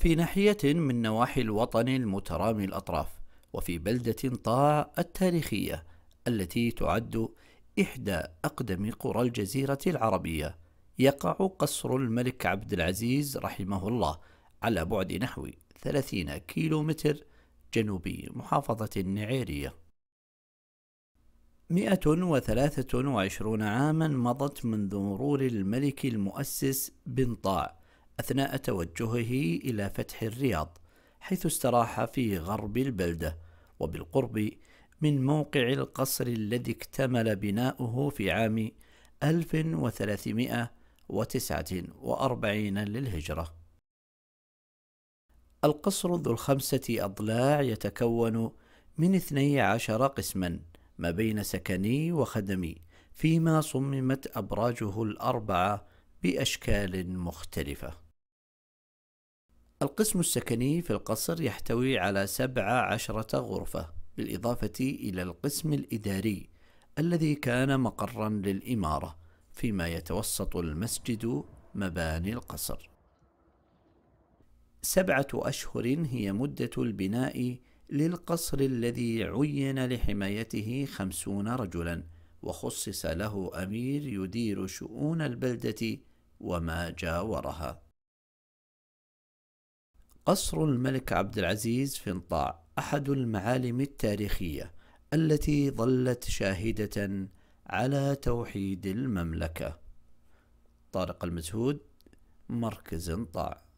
في ناحية من نواحي الوطن المترامي الأطراف وفي بلدة طاع التاريخية التي تعد إحدى أقدم قرى الجزيرة العربية يقع قصر الملك عبد العزيز رحمه الله على بعد نحو 30 كيلو متر جنوبي محافظة النعيرية 123 عاما مضت منذ مرور الملك المؤسس بن طاع أثناء توجهه إلى فتح الرياض حيث استراح في غرب البلدة وبالقرب من موقع القصر الذي اكتمل بناؤه في عام 1349 للهجرة القصر ذو الخمسة أضلاع يتكون من 12 قسما ما بين سكني وخدمي فيما صممت أبراجه الأربعة بأشكال مختلفة القسم السكني في القصر يحتوي على سبعة عشرة غرفة بالإضافة إلى القسم الإداري الذي كان مقرا للإمارة فيما يتوسط المسجد مباني القصر سبعة أشهر هي مدة البناء للقصر الذي عين لحمايته خمسون رجلا وخصص له أمير يدير شؤون البلدة وما جاورها قصر الملك عبد العزيز في انطاع أحد المعالم التاريخية التي ظلت شاهدة على توحيد المملكة طارق المزهود مركز انطاع